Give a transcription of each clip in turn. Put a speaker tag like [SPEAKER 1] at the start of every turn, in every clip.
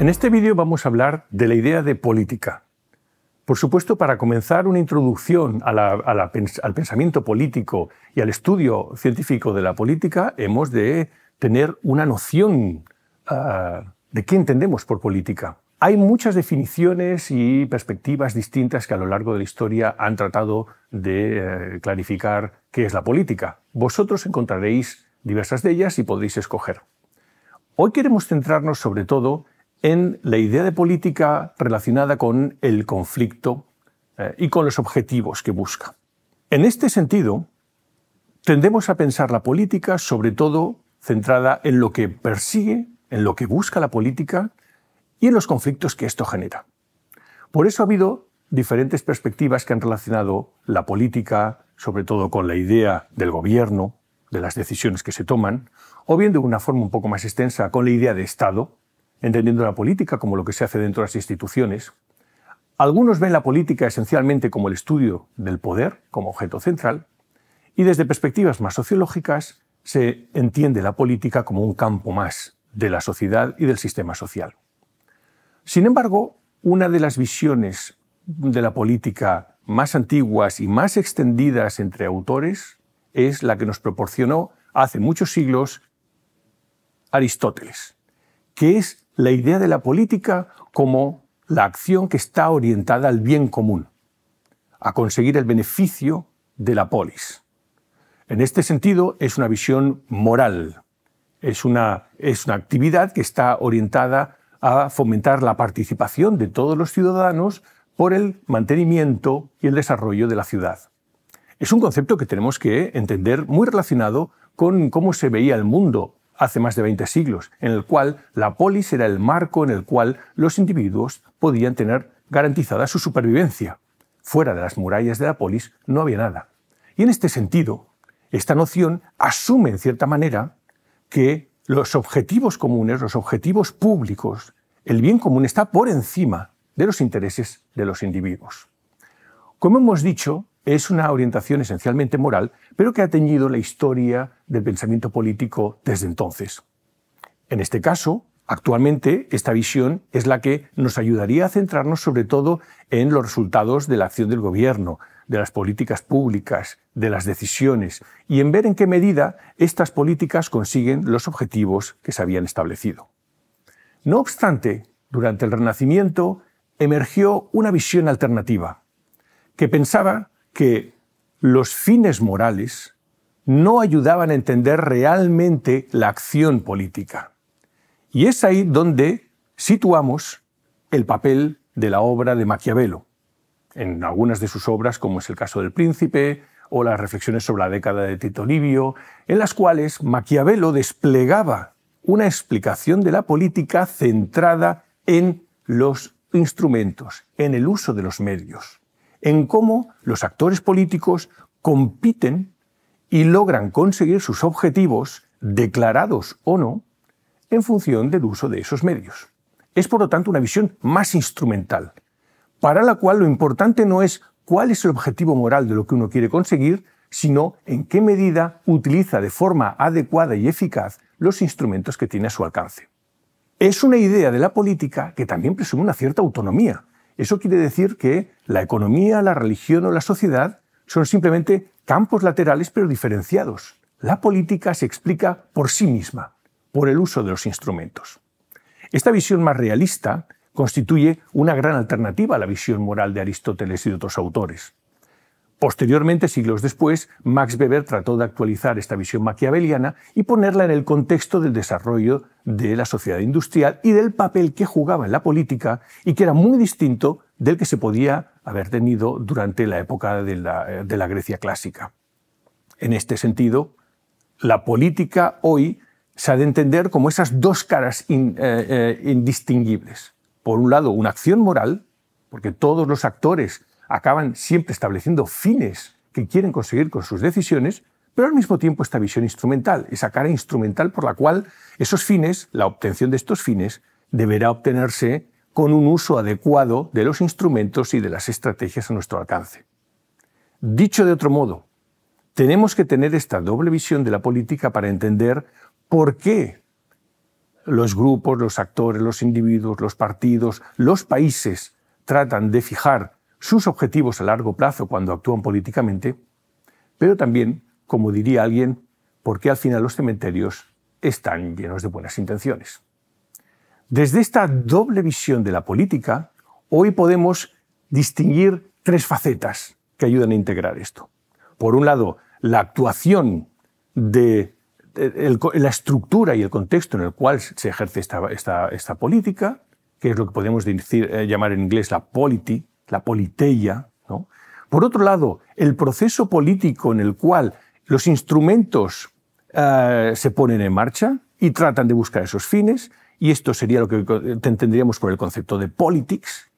[SPEAKER 1] En este vídeo vamos a hablar de la idea de política. Por supuesto, para comenzar una introducción al pensamiento político y al estudio científico de la política, hemos de tener una noción ah, de qué entendemos por política. Hay muchas definiciones y perspectivas distintas que a lo largo de la historia han tratado de eh, clarificar qué es la política. Vosotros encontraréis diversas de ellas y podréis escoger. Hoy queremos centrarnos sobre todo en la idea de política relacionada con el conflicto eh, y con los objetivos que busca. En este sentido, tendemos a pensar la política sobre todo centrada en lo que persigue, en lo que busca la política y en los conflictos que esto genera. Por eso ha habido diferentes perspectivas que han relacionado la política, sobre todo con la idea del gobierno, de las decisiones que se toman, o bien de una forma un poco más extensa con la idea de Estado, entendiendo la política como lo que se hace dentro de las instituciones. Algunos ven la política esencialmente como el estudio del poder, como objeto central, y desde perspectivas más sociológicas se entiende la política como un campo más de la sociedad y del sistema social. Sin embargo, una de las visiones de la política más antiguas y más extendidas entre autores es la que nos proporcionó hace muchos siglos Aristóteles, que es la idea de la política como la acción que está orientada al bien común, a conseguir el beneficio de la polis. En este sentido, es una visión moral, es una, es una actividad que está orientada a fomentar la participación de todos los ciudadanos por el mantenimiento y el desarrollo de la ciudad. Es un concepto que tenemos que entender muy relacionado con cómo se veía el mundo hace más de 20 siglos, en el cual la polis era el marco en el cual los individuos podían tener garantizada su supervivencia. Fuera de las murallas de la polis no había nada. Y en este sentido, esta noción asume, en cierta manera, que los objetivos comunes, los objetivos públicos, el bien común está por encima de los intereses de los individuos. Como hemos dicho, es una orientación esencialmente moral, pero que ha teñido la historia del pensamiento político desde entonces. En este caso, actualmente, esta visión es la que nos ayudaría a centrarnos sobre todo en los resultados de la acción del gobierno, de las políticas públicas, de las decisiones, y en ver en qué medida estas políticas consiguen los objetivos que se habían establecido. No obstante, durante el Renacimiento emergió una visión alternativa, que pensaba que los fines morales no ayudaban a entender realmente la acción política. Y es ahí donde situamos el papel de la obra de Maquiavelo, en algunas de sus obras, como es el caso del Príncipe, o las reflexiones sobre la década de Tito Livio, en las cuales Maquiavelo desplegaba una explicación de la política centrada en los instrumentos, en el uso de los medios en cómo los actores políticos compiten y logran conseguir sus objetivos, declarados o no, en función del uso de esos medios. Es, por lo tanto, una visión más instrumental, para la cual lo importante no es cuál es el objetivo moral de lo que uno quiere conseguir, sino en qué medida utiliza de forma adecuada y eficaz los instrumentos que tiene a su alcance. Es una idea de la política que también presume una cierta autonomía, eso quiere decir que la economía, la religión o la sociedad son simplemente campos laterales pero diferenciados. La política se explica por sí misma, por el uso de los instrumentos. Esta visión más realista constituye una gran alternativa a la visión moral de Aristóteles y de otros autores. Posteriormente, siglos después, Max Weber trató de actualizar esta visión maquiaveliana y ponerla en el contexto del desarrollo de la sociedad industrial y del papel que jugaba en la política y que era muy distinto del que se podía haber tenido durante la época de la, eh, Grecia clásica. En este sentido, la política hoy se ha de entender como esas dos caras eh, eh, indistinguibles. Por un lado, una acción moral, porque todos los actores acaban siempre estableciendo fines que quieren conseguir con sus decisiones, pero al mismo tiempo esta visión instrumental, esa cara instrumental por la cual esos fines, la obtención de estos fines, deberá obtenerse con un uso adecuado de los instrumentos y de las estrategias a nuestro alcance. Dicho de otro modo, tenemos que tener esta doble visión de la política para entender por qué los grupos, los actores, los individuos, los partidos, los países tratan de fijar sus objetivos a largo plazo cuando actúan políticamente, pero también, como diría alguien, porque al final los cementerios están llenos de buenas intenciones. Desde esta doble visión de la política, hoy podemos distinguir tres facetas que ayudan a integrar esto. Por un lado, la actuación de la estructura y el contexto en el cual se ejerce esta, política, que es lo que podemos eh, llamar en inglés la polity, la politeia. Por otro lado, el proceso político en el cual los instrumentos eh, se ponen en marcha y tratan de buscar esos fines, y esto sería lo que entenderíamos por el concepto de politics.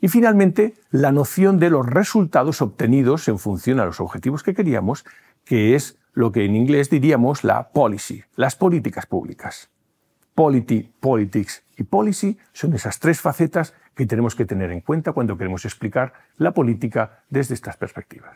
[SPEAKER 1] Y finalmente, la noción de los resultados obtenidos en función a los objetivos que queríamos, que es lo que en inglés diríamos la policy, las políticas públicas. Polity, politics, y policy son esas tres facetas que tenemos que tener en cuenta cuando queremos explicar la política desde estas perspectivas.